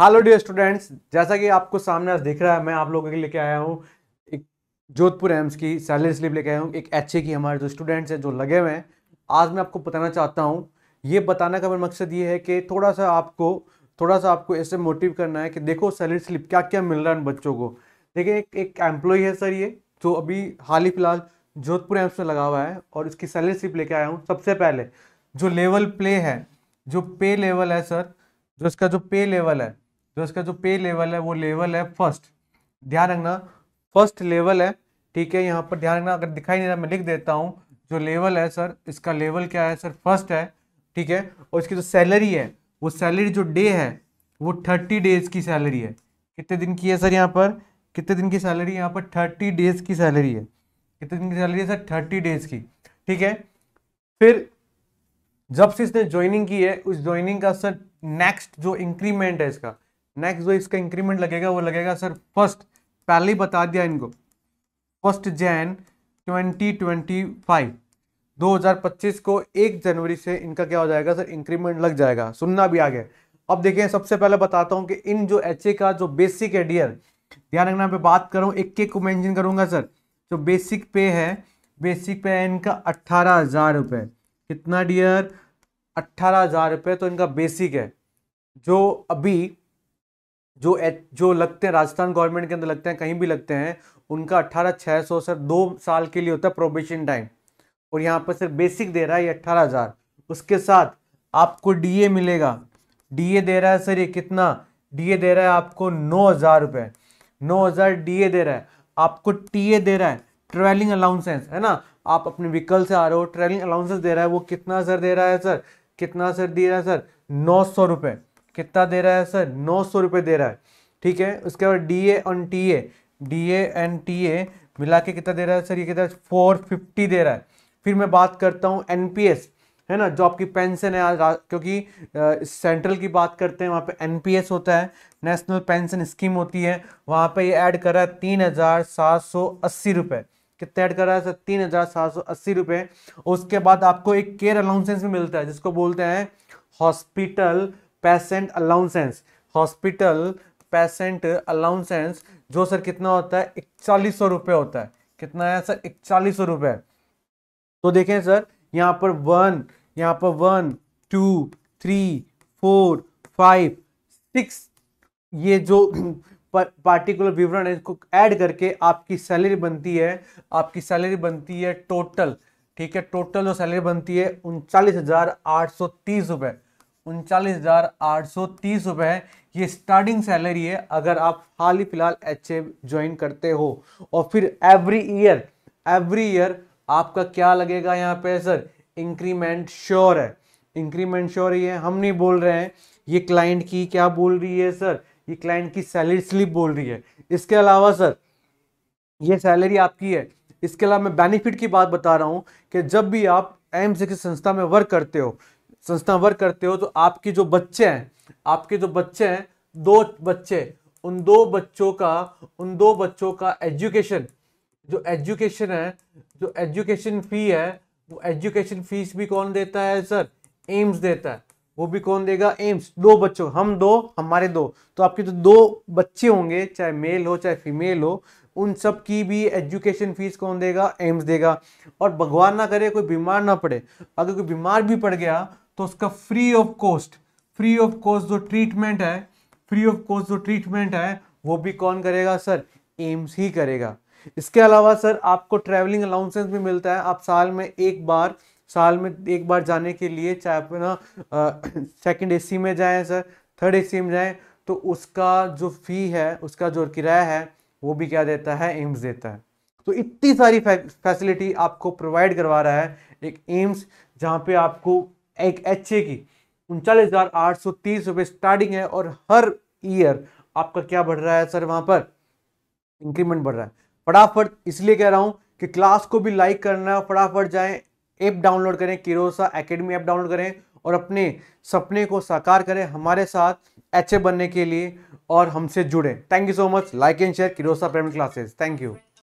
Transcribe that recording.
hello dear students जैसा कि आपको सामने आज दिख रहा है मैं आप लोगों के लेके आया हूँ एक जोधपुर एम्स की सैलरी स्लिप लेके आया हूँ एक एच की हमारे जो स्टूडेंट्स हैं जो लगे हुए हैं आज मैं आपको बताना चाहता हूँ ये बताने का मेरा मकसद ये है कि थोड़ा सा आपको थोड़ा सा आपको ऐसे मोटिव करना है कि देखो सैलरी स्लिप क्या क्या मिल रहा है बच्चों को देखिए एक एक एम्प्लॉय है सर ये जो अभी हाल ही फिलहाल जोधपुर एम्स में लगा हुआ है और इसकी सैलरी स्लिप लेके आया हूँ सबसे पहले जो लेवल प्ले है जो पे लेवल है सर जो इसका जो पे लेवल है जो तो इसका जो पे लेवल है वो लेवल है फर्स्ट ध्यान रखना फर्स्ट लेवल है ठीक है यहाँ पर ध्यान रखना अगर दिखाई नहीं रहा मैं लिख देता हूँ जो लेवल है सर इसका लेवल क्या है सर फर्स्ट है ठीक है और इसकी जो सैलरी है वो सैलरी जो डे है वो थर्टी डेज की सैलरी है कितने दिन की है सर यहाँ पर कितने दिन की सैलरी यहाँ पर थर्टी डेज की सैलरी है कितने दिन की सैलरी है सर थर्टी डेज की ठीक है फिर जब से इसने ज्वाइनिंग की है उस ज्वाइनिंग का सर नेक्स्ट जो इंक्रीमेंट है इसका नेक्स्ट जो इसका इंक्रीमेंट लगेगा वो लगेगा सर फर्स्ट पहले ही बता दिया इनको फर्स्ट जैन 2025 2025 को एक जनवरी से इनका क्या हो जाएगा सर इंक्रीमेंट लग जाएगा सुनना भी आ गया अब देखिए सबसे पहले बताता हूँ कि इन जो एच का जो बेसिक है डियर ध्यान रखना पे बात करूँ एक एक को मैंशन करूँगा सर जो बेसिक पे है बेसिक पे है इनका अट्ठारह हज़ार रुपये कितना डियर अट्ठारह हज़ार रुपये तो इनका बेसिक है जो अभी जो एच जो लगते हैं राजस्थान गवर्नमेंट के अंदर लगते हैं कहीं भी लगते हैं उनका अट्ठारह छः सौ सर दो साल के लिए होता है प्रोबेशन टाइम और यहाँ पर सिर्फ बेसिक दे रहा है ये अट्ठारह हज़ार उसके साथ आपको डीए मिलेगा डीए दे रहा है सर ये कितना डीए दे रहा है आपको नौ हज़ार रुपये नौ हज़ार डी दे रहा है आपको ए दे रहा है ट्रेवलिंग अलाउंसेंस है ना आप अपने व्हीकल से आ रहे हो ट्रेवलिंग अलाउंसेंस दे रहा है वो कितना सर दे रहा है सर कितना सर दे रहा है सर नौ सौ रुपये कितना दे रहा है सर नौ सौ रुपये दे रहा है ठीक है उसके बाद D A on T A D A and T A मिला के कितना दे रहा है सर ये कितना फोर फिफ्टी दे रहा है फिर मैं बात करता हूँ एन पी एस है ना जो आपकी पेंशन है आज क्योंकि सेंट्रल की बात करते हैं वहाँ पे एस होता है नेशनल पेंशन स्कीम होती है वहाँ पे ये ऐड कर रहा है तीन हज़ार सात सौ अस्सी रुपये कितना ऐड कर रहा है सर तीन हज़ार सात सौ अस्सी रुपये उसके बाद आपको एक केयर अलाउंसेंस भी मिलता है जिसको बोलते हैं hospital patient allowances hospital patient allowances जो सर कितना होता है इकतालीस सौ रुपये होता है कितना है सर इकतालीस सौ रुपये तो देखें सर यहाँ पर वन यहाँ पर one two three four five six ये जो पार्टिकुलर विवरण है इसको ऐड करके आपकी सैलरी बनती है आपकी सैलरी बनती है टोटल ठीक है टोटल जो सैलरी बनती है उनचालीस हजार आठ सौ तीस रुपये उनचालीस हज़ार आठ सौ तीस रुपये है ये स्टार्टिंग सैलरी है अगर आप हाल ही फिलहाल एच ए ज्वाइन करते हो और फिर एवरी ईयर एवरी ईयर आपका क्या लगेगा यहाँ पे सर इंक्रीमेंट श्योर है इंक्रीमेंट श्योर ये हम नहीं बोल रहे हैं ये क्लाइंट की क्या बोल रही है सर ये क्लाइंट की सैलरी स्लिप बोल रही है इसके अलावा सर ये सैलरी आपकी है इसके अलावा मैं बेनिफिट की बात बता रहा हूँ कि जब भी आप एम्स की संस्था में वर्क करते हो संस्था वर्क करते हो तो आपके जो बच्चे हैं आपके जो बच्चे हैं दो बच्चे उन दो बच्चों का उन दो बच्चों का एजुकेशन जो एजुकेशन है जो एजुकेशन फी है वो एजुकेशन फीस भी कौन देता है सर एम्स देता है वो भी कौन देगा एम्स दो बच्चों हम दो हमारे दो तो आपके जो दो बच्चे होंगे चाहे मेल हो चाहे फीमेल हो उन सब की भी एजुकेशन फीस कौन देगा एम्स देगा और भगवान ना करे कोई बीमार ना पड़े अगर कोई बीमार भी पड़ गया तो उसका free of cost free of cost जो ट्रीटमेंट है फ्री ऑफ कॉस्ट जो ट्रीटमेंट है वो भी कौन करेगा सर एम्स ही करेगा इसके अलावा सर आपको ट्रैवलिंग अलाउंसेंस भी मिलता है आप साल में एक बार साल में एक बार जाने के लिए चाहे आप ना सेकेंड एसी में जाएं सर थर्ड एसी में जाएं तो उसका जो फी है उसका जो किराया है वो भी क्या देता है एम्स देता है तो इतनी सारी फैसिलिटी आपको प्रोवाइड करवा रहा है एक एम्स जहाँ पे आपको एक एच ए की उनचालीस हज़ार आठ सौ तीस रुपए स्टार्टिंग है और हर ईयर आपका क्या बढ़ रहा है सर वहां पर इंक्रीमेंट बढ़ रहा है फटाफट इसलिए कह रहा हूं कि क्लास को भी लाइक करना फटाफट जाए ऐप डाउनलोड करें किरोसा एकेडमी ऐप डाउनलोड करें और अपने सपने को साकार करें हमारे साथ एच बनने के लिए और हमसे जुड़े thank you so much like and share किरोसा पेमेंट क्लासेस थैंक यू